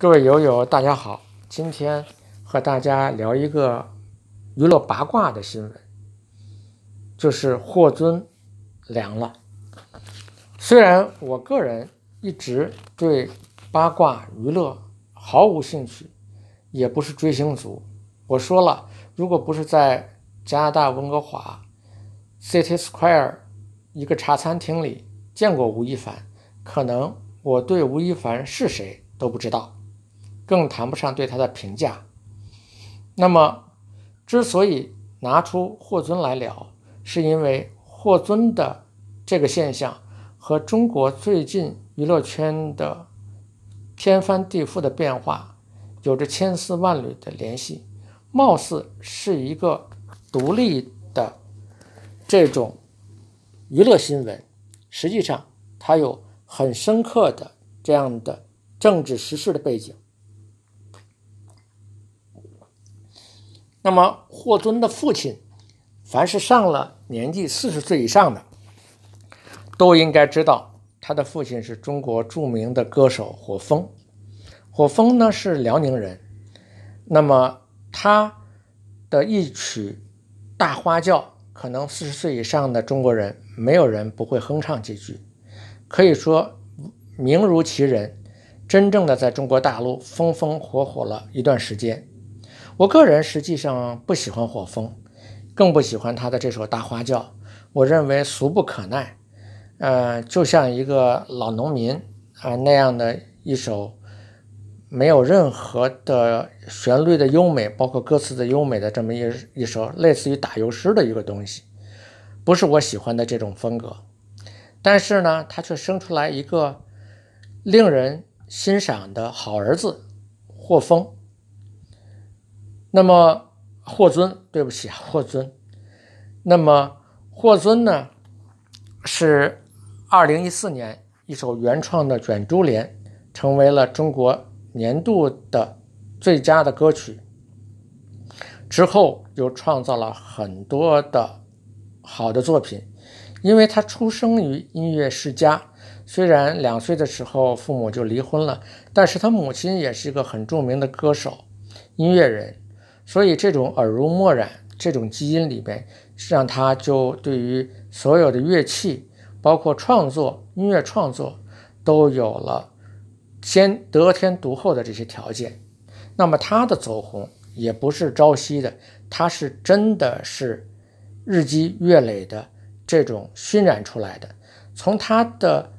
各位友友，大家好！今天和大家聊一个娱乐八卦的新闻，就是霍尊凉了。虽然我个人一直对八卦娱乐毫无兴趣，也不是追星族。我说了，如果不是在加拿大温哥华 City Square 一个茶餐厅里见过吴亦凡，可能我对吴亦凡是谁都不知道。更谈不上对他的评价。那么，之所以拿出霍尊来聊，是因为霍尊的这个现象和中国最近娱乐圈的天翻地覆的变化有着千丝万缕的联系。貌似是一个独立的这种娱乐新闻，实际上它有很深刻的这样的政治时事的背景。那么霍尊的父亲，凡是上了年纪四十岁以上的，都应该知道他的父亲是中国著名的歌手火风。火风呢是辽宁人，那么他的一曲《大花轿》，可能四十岁以上的中国人没有人不会哼唱几句，可以说名如其人，真正的在中国大陆风风火火了一段时间。我个人实际上不喜欢火风，更不喜欢他的这首《大花轿》，我认为俗不可耐。呃，就像一个老农民啊那样的一首，没有任何的旋律的优美，包括歌词的优美的这么一一首，类似于打油诗的一个东西，不是我喜欢的这种风格。但是呢，他却生出来一个令人欣赏的好儿子霍峰。那么霍尊，对不起啊，霍尊。那么霍尊呢，是二零一四年一首原创的《卷珠帘》成为了中国年度的最佳的歌曲。之后又创造了很多的好的作品，因为他出生于音乐世家，虽然两岁的时候父母就离婚了，但是他母亲也是一个很著名的歌手、音乐人。所以，这种耳濡目染，这种基因里边，让他就对于所有的乐器，包括创作、音乐创作，都有了先得天独厚的这些条件。那么，他的走红也不是朝夕的，他是真的是日积月累的这种熏染出来的。从他的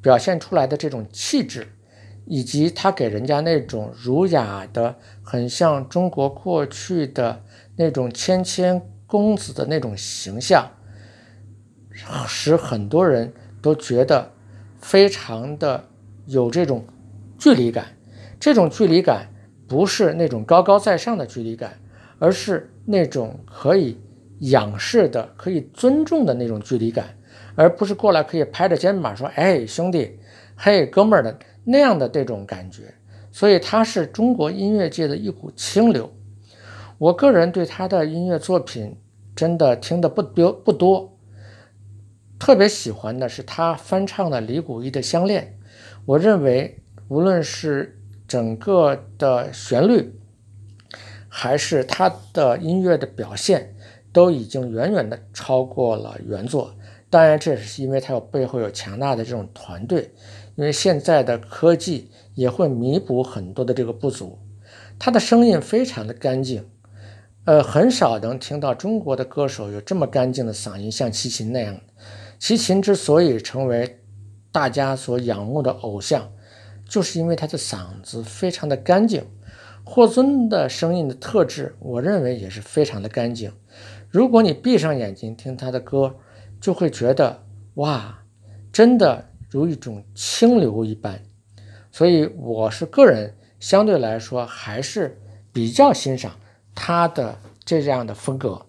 表现出来的这种气质。以及他给人家那种儒雅的、很像中国过去的那种谦谦公子的那种形象，使很多人都觉得非常的有这种距离感。这种距离感不是那种高高在上的距离感，而是那种可以仰视的、可以尊重的那种距离感，而不是过来可以拍着肩膀说：“哎，兄弟，嘿，哥们儿的。”那样的这种感觉，所以他是中国音乐界的一股清流。我个人对他的音乐作品真的听的不多不多，特别喜欢的是他翻唱的李谷一的《相恋》，我认为无论是整个的旋律，还是他的音乐的表现，都已经远远的超过了原作。当然，这也是因为他有背后有强大的这种团队，因为现在的科技也会弥补很多的这个不足。他的声音非常的干净，呃，很少能听到中国的歌手有这么干净的嗓音，像齐秦那样。齐秦之所以成为大家所仰慕的偶像，就是因为他的嗓子非常的干净。霍尊的声音的特质，我认为也是非常的干净。如果你闭上眼睛听他的歌。就会觉得哇，真的如一种清流一般，所以我是个人相对来说还是比较欣赏他的这样的风格。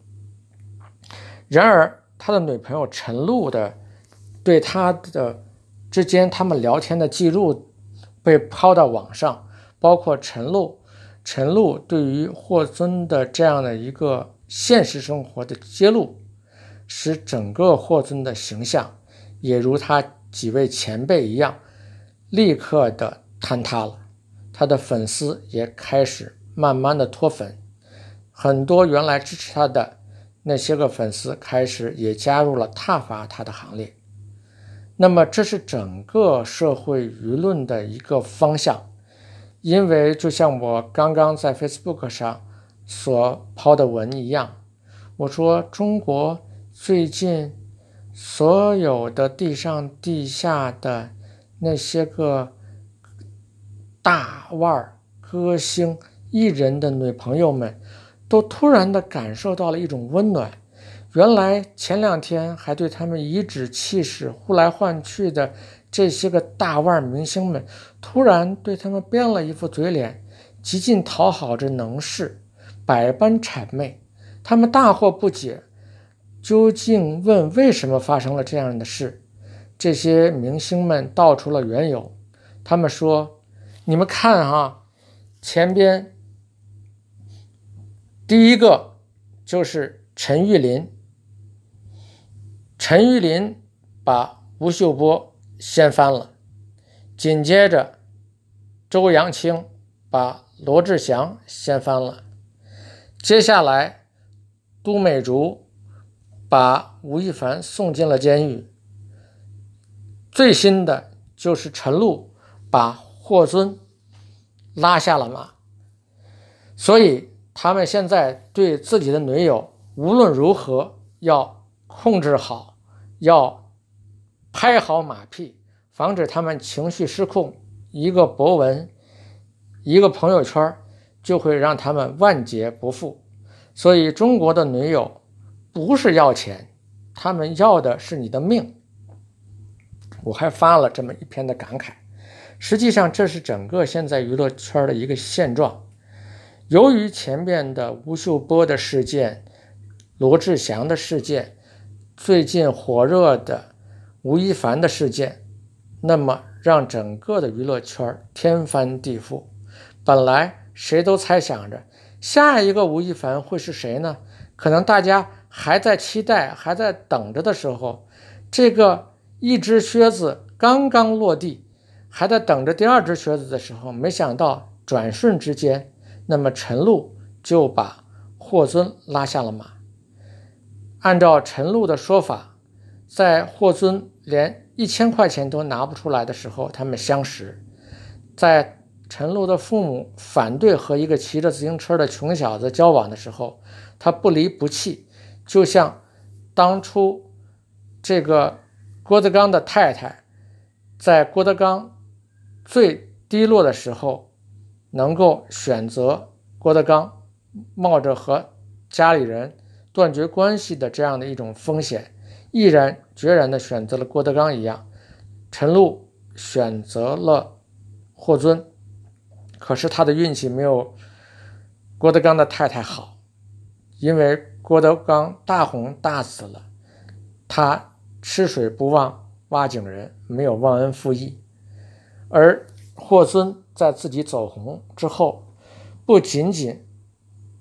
然而，他的女朋友陈露的对他的之间他们聊天的记录被抛到网上，包括陈露陈露对于霍尊的这样的一个现实生活的揭露。使整个霍尊的形象也如他几位前辈一样，立刻的坍塌了。他的粉丝也开始慢慢的脱粉，很多原来支持他的那些个粉丝开始也加入了挞伐他的行列。那么，这是整个社会舆论的一个方向。因为，就像我刚刚在 Facebook 上所抛的文一样，我说中国。最近，所有的地上地下的那些个大腕儿歌星艺人的女朋友们，都突然的感受到了一种温暖。原来前两天还对他们颐指气使、呼来唤去的这些个大腕明星们，突然对他们变了一副嘴脸，极尽讨好之能事，百般谄媚。他们大惑不解。究竟问为什么发生了这样的事？这些明星们道出了缘由。他们说：“你们看哈，前边第一个就是陈玉林，陈玉林把吴秀波掀翻了。紧接着，周扬青把罗志祥掀翻了。接下来，都美竹。”把吴亦凡送进了监狱。最新的就是陈露把霍尊拉下了马，所以他们现在对自己的女友无论如何要控制好，要拍好马屁，防止他们情绪失控。一个博文，一个朋友圈，就会让他们万劫不复。所以中国的女友。不是要钱，他们要的是你的命。我还发了这么一篇的感慨，实际上这是整个现在娱乐圈的一个现状。由于前面的吴秀波的事件、罗志祥的事件，最近火热的吴亦凡的事件，那么让整个的娱乐圈天翻地覆。本来谁都猜想着下一个吴亦凡会是谁呢？可能大家。还在期待、还在等着的时候，这个一只靴子刚刚落地，还在等着第二只靴子的时候，没想到转瞬之间，那么陈露就把霍尊拉下了马。按照陈露的说法，在霍尊连一千块钱都拿不出来的时候，他们相识；在陈露的父母反对和一个骑着自行车的穷小子交往的时候，他不离不弃。就像当初这个郭德纲的太太，在郭德纲最低落的时候，能够选择郭德纲，冒着和家里人断绝关系的这样的一种风险，毅然决然地选择了郭德纲一样，陈露选择了霍尊，可是她的运气没有郭德纲的太太好，因为。郭德纲大红大紫了，他吃水不忘挖井人，没有忘恩负义。而霍尊在自己走红之后，不仅仅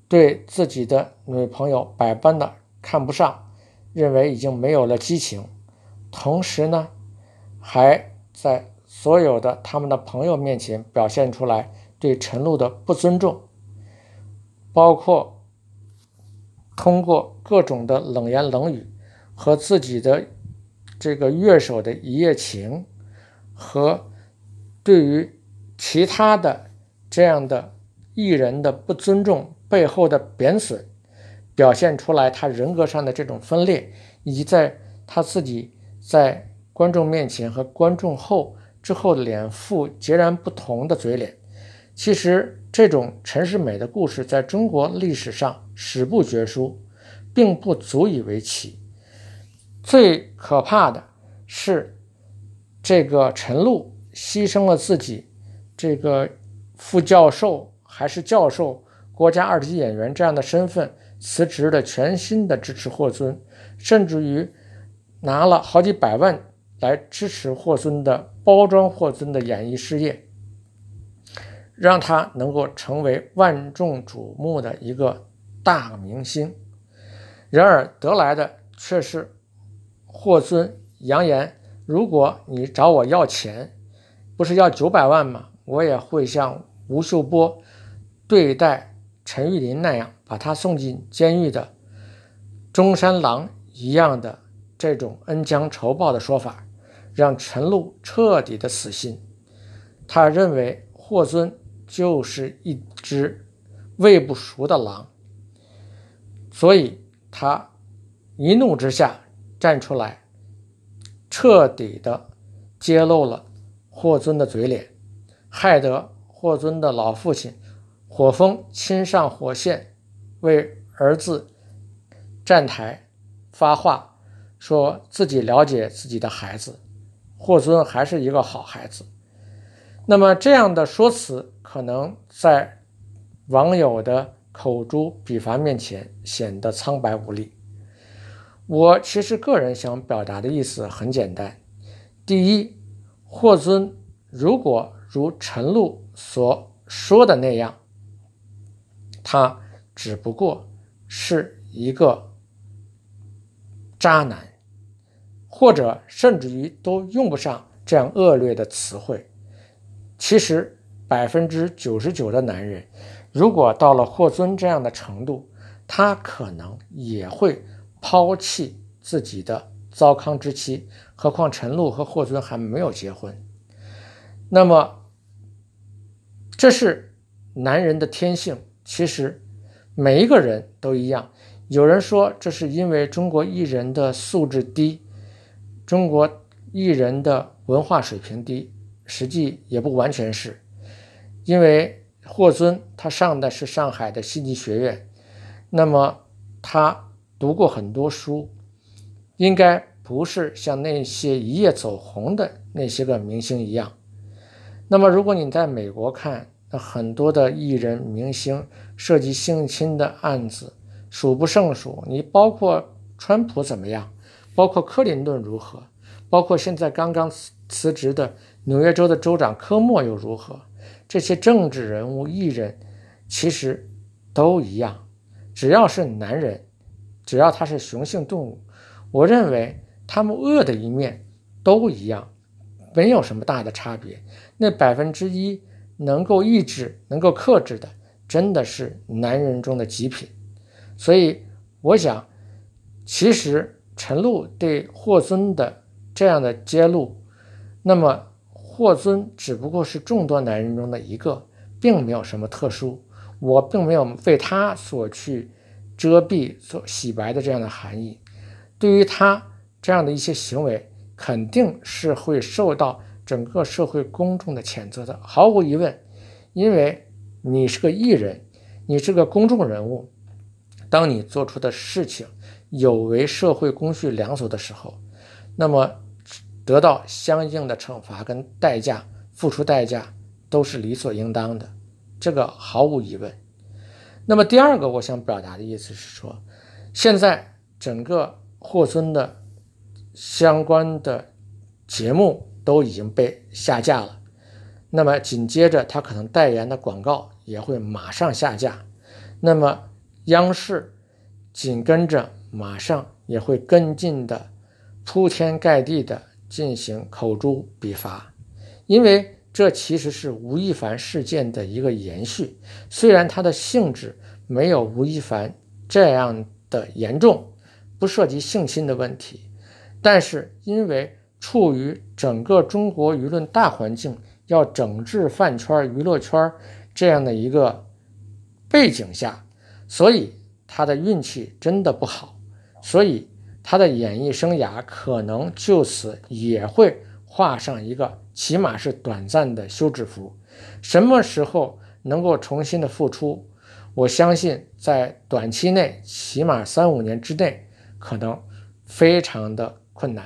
对自己的女朋友百般的看不上，认为已经没有了激情，同时呢，还在所有的他们的朋友面前表现出来对陈露的不尊重，包括。通过各种的冷言冷语和自己的这个乐手的一夜情，和对于其他的这样的艺人的不尊重背后的贬损，表现出来他人格上的这种分裂，以及在他自己在观众面前和观众后之后的脸谱截然不同的嘴脸，其实。这种陈世美的故事在中国历史上史不绝书，并不足以为奇。最可怕的是，这个陈露牺牲了自己，这个副教授还是教授、国家二级演员这样的身份辞职的，全新的支持霍尊，甚至于拿了好几百万来支持霍尊的包装、霍尊的演艺事业。让他能够成为万众瞩目的一个大明星，然而得来的却是霍尊扬言：“如果你找我要钱，不是要九百万吗？我也会像吴秀波对待陈玉林那样，把他送进监狱的中山狼一样的这种恩将仇报的说法，让陈露彻底的死心。他认为霍尊。”就是一只喂不熟的狼，所以他一怒之下站出来，彻底的揭露了霍尊的嘴脸，害得霍尊的老父亲火风亲上火线为儿子站台发话，说自己了解自己的孩子，霍尊还是一个好孩子。那么这样的说辞，可能在网友的口诛笔伐面前显得苍白无力。我其实个人想表达的意思很简单：第一，霍尊如果如陈露所说的那样，他只不过是一个渣男，或者甚至于都用不上这样恶劣的词汇。其实，百分之九十九的男人，如果到了霍尊这样的程度，他可能也会抛弃自己的糟糠之妻。何况陈露和霍尊还没有结婚，那么这是男人的天性。其实每一个人都一样。有人说，这是因为中国艺人的素质低，中国艺人的文化水平低。实际也不完全是，因为霍尊他上的是上海的戏剧学院，那么他读过很多书，应该不是像那些一夜走红的那些个明星一样。那么如果你在美国看，那很多的艺人明星涉及性侵的案子数不胜数，你包括川普怎么样？包括克林顿如何？包括现在刚刚。辞职的纽约州的州长科莫又如何？这些政治人物、艺人，其实都一样。只要是男人，只要他是雄性动物，我认为他们恶的一面都一样，没有什么大的差别。那百分之一能够抑制、能够克制的，真的是男人中的极品。所以，我想，其实陈露对霍尊的这样的揭露。那么霍尊只不过是众多男人中的一个，并没有什么特殊。我并没有为他所去遮蔽、所洗白的这样的含义。对于他这样的一些行为，肯定是会受到整个社会公众的谴责的，毫无疑问。因为你是个艺人，你是个公众人物，当你做出的事情有违社会公序良俗的时候，那么。得到相应的惩罚跟代价，付出代价都是理所应当的，这个毫无疑问。那么第二个我想表达的意思是说，现在整个霍尊的相关的节目都已经被下架了，那么紧接着他可能代言的广告也会马上下架，那么央视紧跟着马上也会跟进的，铺天盖地的。进行口诛笔伐，因为这其实是吴亦凡事件的一个延续。虽然它的性质没有吴亦凡这样的严重，不涉及性侵的问题，但是因为处于整个中国舆论大环境要整治饭圈、娱乐圈这样的一个背景下，所以他的运气真的不好，所以。他的演艺生涯可能就此也会画上一个，起码是短暂的休止符。什么时候能够重新的复出？我相信在短期内，起码三五年之内，可能非常的困难。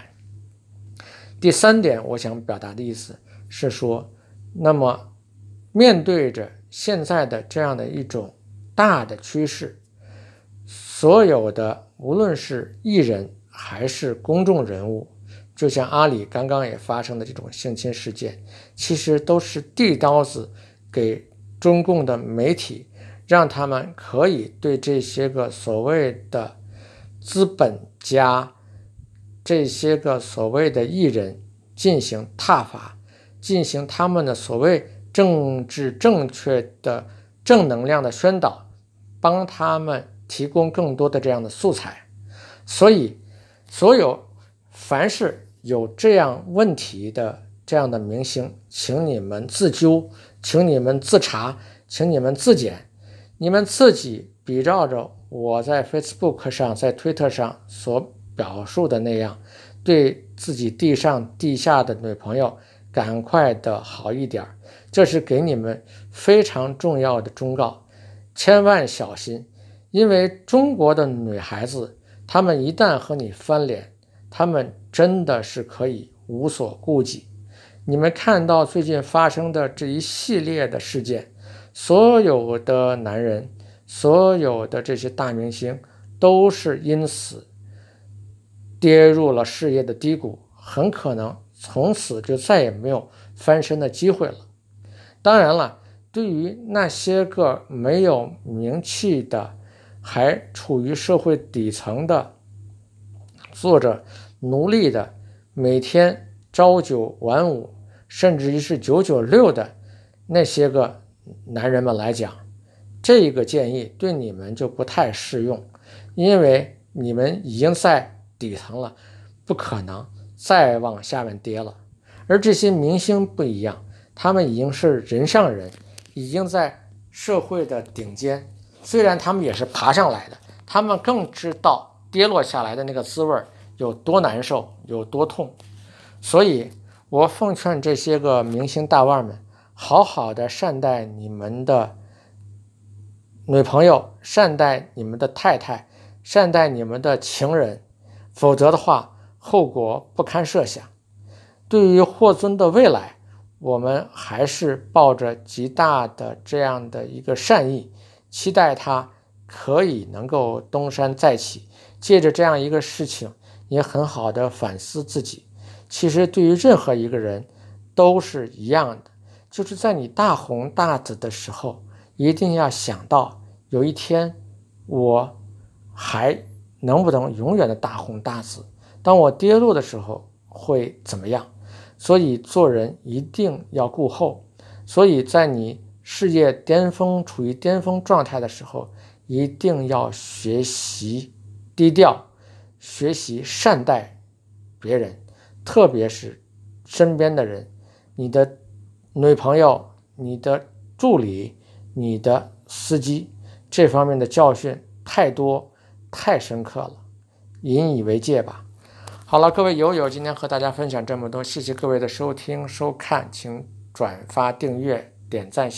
第三点，我想表达的意思是说，那么面对着现在的这样的一种大的趋势。所有的无论是艺人还是公众人物，就像阿里刚刚也发生的这种性侵事件，其实都是递刀子给中共的媒体，让他们可以对这些个所谓的资本家、这些个所谓的艺人进行踏伐，进行他们的所谓政治正确的正能量的宣导，帮他们。提供更多的这样的素材，所以，所有凡是有这样问题的这样的明星，请你们自纠，请你们自查，请你们自检，你们自己比照着我在 Facebook 上在推特上所表述的那样，对自己地上地下的女朋友赶快的好一点儿，这是给你们非常重要的忠告，千万小心。因为中国的女孩子，她们一旦和你翻脸，她们真的是可以无所顾忌。你们看到最近发生的这一系列的事件，所有的男人，所有的这些大明星，都是因此跌入了事业的低谷，很可能从此就再也没有翻身的机会了。当然了，对于那些个没有名气的，还处于社会底层的、做着奴隶的、每天朝九晚五，甚至于是九九六的那些个男人们来讲，这个建议对你们就不太适用，因为你们已经在底层了，不可能再往下面跌了。而这些明星不一样，他们已经是人上人，已经在社会的顶尖。虽然他们也是爬上来的，他们更知道跌落下来的那个滋味有多难受、有多痛。所以，我奉劝这些个明星大腕们，好好的善待你们的女朋友，善待你们的太太，善待你们的情人，否则的话，后果不堪设想。对于霍尊的未来，我们还是抱着极大的这样的一个善意。期待他可以能够东山再起，借着这样一个事情，也很好的反思自己。其实对于任何一个人，都是一样的，就是在你大红大紫的时候，一定要想到有一天我还能不能永远的大红大紫？当我跌落的时候会怎么样？所以做人一定要顾后，所以在你。事业巅峰处于巅峰状态的时候，一定要学习低调，学习善待别人，特别是身边的人，你的女朋友、你的助理、你的司机，这方面的教训太多太深刻了，引以为戒吧。好了，各位友友，今天和大家分享这么多，谢谢各位的收听收看，请转发、订阅、点赞，